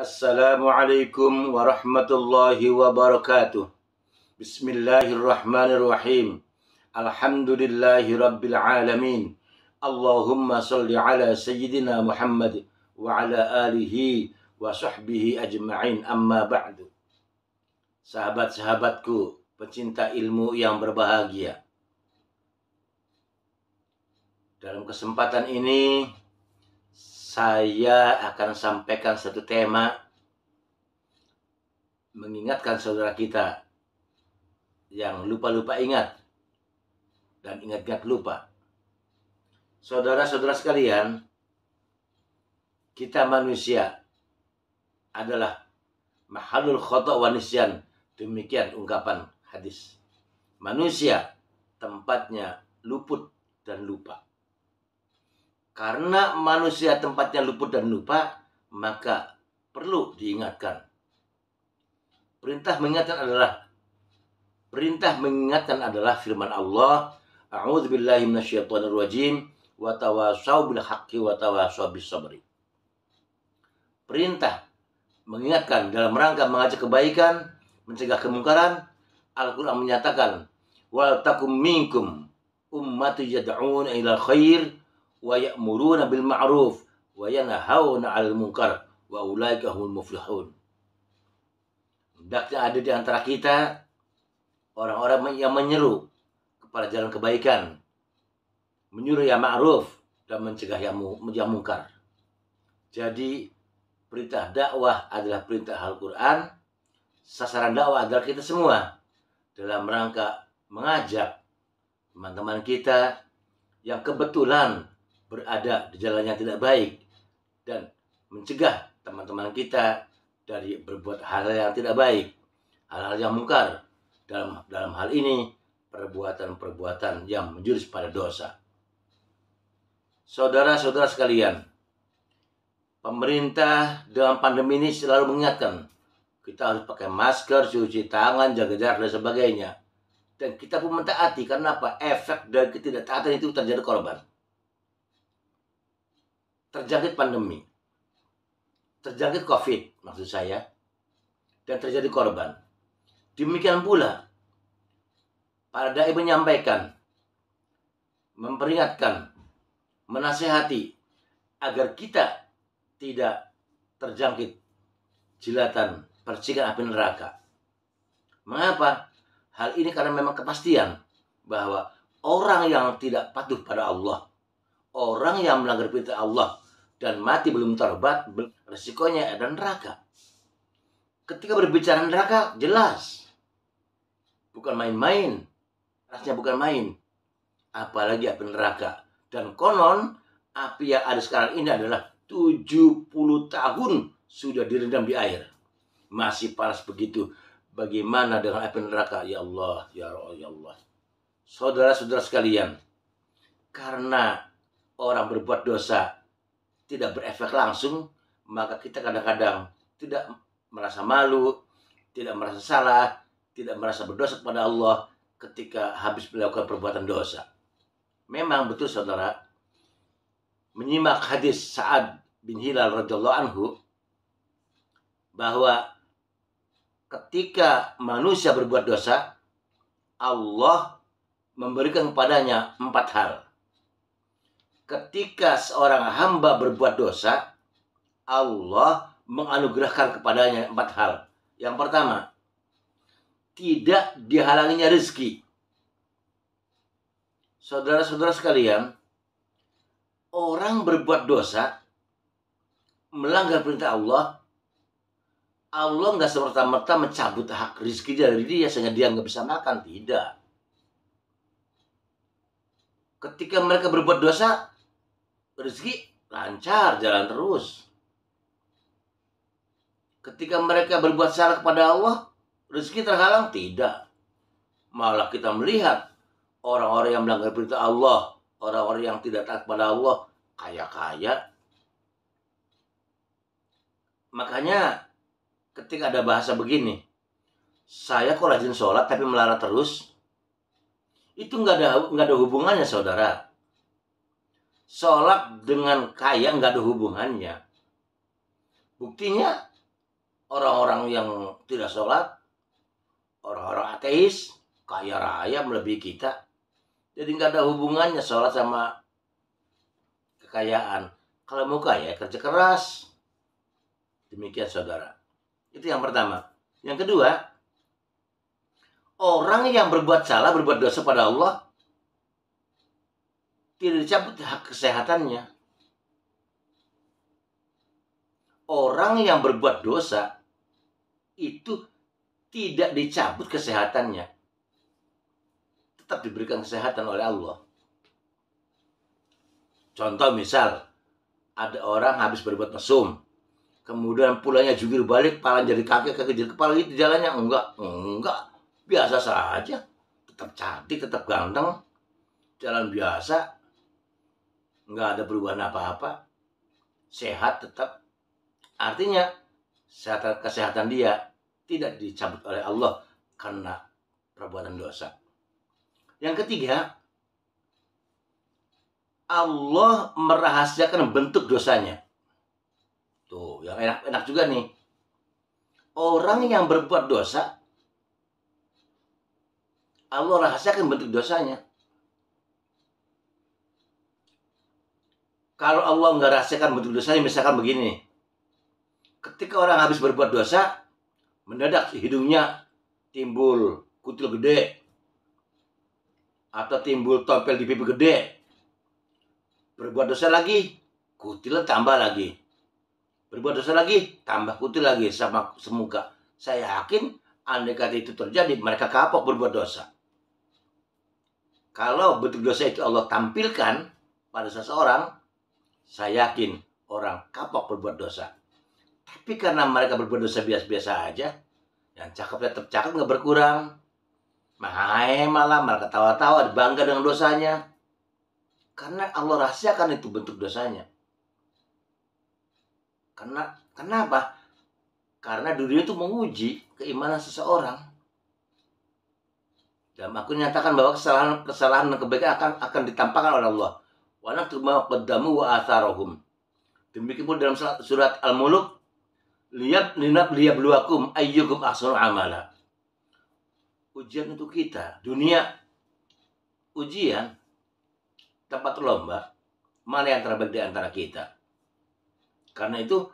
Assalamualaikum warahmatullahi wabarakatuh. Bismillahirrahmanirrahim. Alhamdulillahi rabbil alamin. Allahumma salli ala sayyidina Muhammad wa ala alihi wa sahbihi ajma'in amma ba'du. Sahabat-sahabatku, pecinta ilmu yang berbahagia. Dalam kesempatan ini saya akan sampaikan satu tema mengingatkan saudara kita yang lupa-lupa ingat dan ingat-ingat lupa. Saudara-saudara sekalian, kita manusia adalah mahalul khotok wanisian Demikian ungkapan hadis. Manusia tempatnya luput dan lupa. Karena manusia tempatnya luput dan lupa, maka perlu diingatkan. Perintah mengingatkan adalah perintah mengingatkan adalah firman Allah, "A'udzubillahi minasyaitonir rajim wa tawassaw bil haqqi wa tawassaw bis sabri." Perintah mengingatkan dalam rangka mengajak kebaikan, mencegah kemungkaran, Al-Qur'an menyatakan, "Wal takum minkum ummatu yad'una ilal khair wa ya'muruna bil ma'ruf wa yanhauna 'anil munkar wa ulaika humul muflihun. Hendaknya ada di antara kita orang-orang yang menyeru kepada jalan kebaikan, menyuruh yang ma'ruf dan mencegah yang, yang mungkar. Jadi perintah dakwah adalah perintah Al-Qur'an, sasaran dakwah adalah kita semua dalam rangka mengajak teman-teman kita yang kebetulan berada di jalan yang tidak baik dan mencegah teman-teman kita dari berbuat hal yang tidak baik, hal-hal yang mungkar. Dalam dalam hal ini perbuatan-perbuatan yang menjurus pada dosa. Saudara-saudara sekalian, pemerintah dalam pandemi ini selalu mengingatkan kita harus pakai masker, cuci tangan, jaga jarak dan sebagainya. Dan kita pun mentaati karena apa? Efek dari ketidaktaatan itu terjadi korban terjangkit pandemi, terjangkit COVID maksud saya, dan terjadi korban. Demikian pula, para da'i menyampaikan, memperingatkan, menasehati agar kita tidak terjangkit jilatan percikan api neraka. Mengapa? Hal ini karena memang kepastian bahwa orang yang tidak patuh pada Allah orang yang melanggar perintah Allah dan mati belum terobat, resikonya ada neraka. Ketika berbicara neraka, jelas. Bukan main-main. Rasanya bukan main. Apalagi api neraka. Dan konon, api yang ada sekarang ini adalah 70 tahun sudah direndam di air. Masih panas begitu. Bagaimana dengan api neraka? Ya Allah, ya Allah, ya Allah. Saudara-saudara sekalian, karena orang berbuat dosa tidak berefek langsung, maka kita kadang-kadang tidak merasa malu, tidak merasa salah, tidak merasa berdosa kepada Allah ketika habis melakukan perbuatan dosa. Memang betul saudara, menyimak hadis Sa'ad bin Hilal radhiyallahu anhu bahwa ketika manusia berbuat dosa, Allah memberikan kepadanya empat hal ketika seorang hamba berbuat dosa, Allah menganugerahkan kepadanya empat hal. Yang pertama, tidak dihalanginya rezeki. Saudara-saudara sekalian, orang berbuat dosa, melanggar perintah Allah, Allah nggak semerta-merta mencabut hak rezeki dari dia sehingga dia nggak bisa makan. Tidak. Ketika mereka berbuat dosa, rezeki lancar jalan terus. Ketika mereka berbuat salah kepada Allah, rezeki terhalang tidak. Malah kita melihat orang-orang yang melanggar perintah Allah, orang-orang yang tidak taat kepada Allah, kaya-kaya. Makanya ketika ada bahasa begini, saya kok rajin sholat tapi melarat terus, itu nggak ada nggak ada hubungannya saudara sholat dengan kaya nggak ada hubungannya. Buktinya orang-orang yang tidak sholat, orang-orang ateis, kaya raya melebihi kita. Jadi nggak ada hubungannya sholat sama kekayaan. Kalau mau kaya kerja keras. Demikian saudara. Itu yang pertama. Yang kedua, orang yang berbuat salah, berbuat dosa pada Allah, tidak dicabut hak kesehatannya. Orang yang berbuat dosa itu tidak dicabut kesehatannya. Tetap diberikan kesehatan oleh Allah. Contoh misal, ada orang habis berbuat mesum. Kemudian pulangnya jungkir balik, kepala jadi kaki, kaki jadi kepala gitu jalannya. Enggak, enggak. Biasa saja. Tetap cantik, tetap ganteng. Jalan biasa, nggak ada perubahan apa-apa sehat tetap artinya kesehatan, kesehatan dia tidak dicabut oleh Allah karena perbuatan dosa yang ketiga Allah merahasiakan bentuk dosanya tuh yang enak-enak juga nih orang yang berbuat dosa Allah rahasiakan bentuk dosanya kalau Allah nggak rahasiakan bentuk dosanya misalkan begini ketika orang habis berbuat dosa mendadak hidungnya timbul kutil gede atau timbul tompel di pipi gede berbuat dosa lagi kutil tambah lagi berbuat dosa lagi tambah kutil lagi sama semoga saya yakin andai kata itu terjadi mereka kapok berbuat dosa kalau bentuk dosa itu Allah tampilkan pada seseorang saya yakin orang kapok berbuat dosa. Tapi karena mereka berbuat dosa biasa-biasa aja, yang cakep tetap cakep nggak berkurang. Mahai malah mereka tawa-tawa bangga dengan dosanya. Karena Allah rahasiakan itu bentuk dosanya. Karena kenapa? Karena dunia itu menguji keimanan seseorang. Dan aku nyatakan bahwa kesalahan kesalahan dan kebaikan akan akan ditampakkan oleh Allah. Wanak naktubu mau qaddamu wa atharahum demikian pun dalam surat al-muluk lihat linab luakum ayyukum ahsanu amala ujian untuk kita dunia ujian tempat lomba mana yang terbaik di antara kita karena itu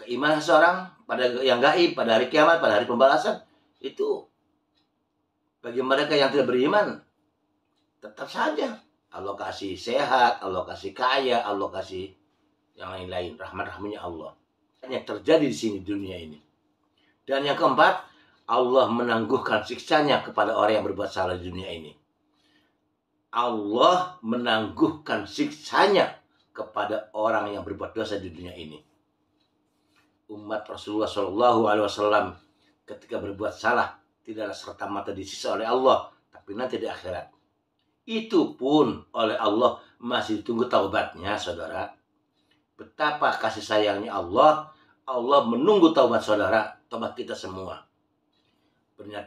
keimanan seorang pada yang gaib pada hari kiamat pada hari pembalasan itu bagi mereka yang tidak beriman tetap saja Allah kasih sehat, Allah kasih kaya, Allah kasih yang lain-lain, rahmat-rahmatnya Allah. Yang terjadi di sini dunia ini. Dan yang keempat, Allah menangguhkan siksanya kepada orang yang berbuat salah di dunia ini. Allah menangguhkan siksanya kepada orang yang berbuat dosa di dunia ini. Umat Rasulullah Shallallahu Alaihi Wasallam ketika berbuat salah tidaklah serta mata disisa oleh Allah, tapi nanti di akhirat itu pun oleh Allah masih ditunggu taubatnya, saudara. Betapa kasih sayangnya Allah, Allah menunggu taubat saudara, taubat kita semua.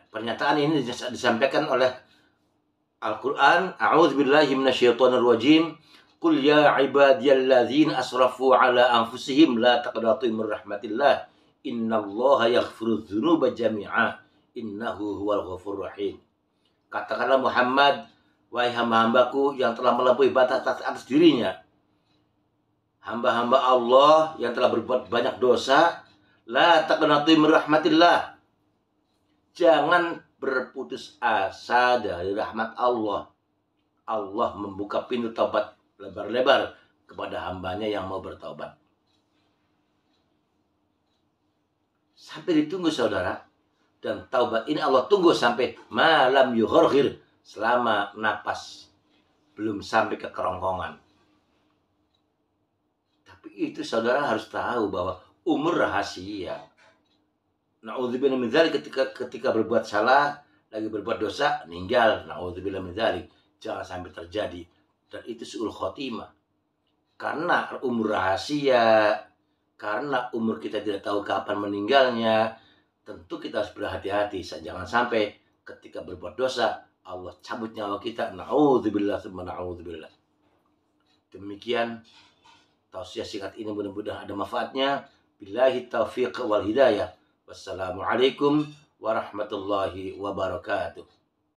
Pernyataan ini disampaikan oleh Al-Quran, A'udzubillahi minasyaitonir rajim. Qul ya ibadiyalladzina asrafu ala anfusihim la taqnatu min rahmatillah. Innallaha yaghfiru dzunuba jami'a. Innahu huwal ghafurur rahim. Katakanlah Muhammad, Wahai hamba-hambaku yang telah melampaui batas atas dirinya. Hamba-hamba Allah yang telah berbuat banyak dosa. La taqnatu rahmatillah. Jangan berputus asa dari rahmat Allah. Allah membuka pintu taubat lebar-lebar kepada hambanya yang mau bertaubat. Sampai ditunggu saudara. Dan taubat ini Allah tunggu sampai malam yuhorhir selama napas belum sampai ke kerongkongan. Tapi itu saudara harus tahu bahwa umur rahasia. Nauzubillah min dzalik ketika ketika berbuat salah, lagi berbuat dosa, meninggal. Nauzubillah min dzalik. Jangan sampai terjadi. Dan itu suul khotimah. Karena umur rahasia, karena umur kita tidak tahu kapan meninggalnya, tentu kita harus berhati-hati. Jangan sampai ketika berbuat dosa, Allah cabut nyawa kita. Na'udzubillah, na'udzubillah. Demikian tausiah singkat ini mudah-mudahan ada manfaatnya. Billahi taufiq wal hidayah. Wassalamualaikum warahmatullahi wabarakatuh.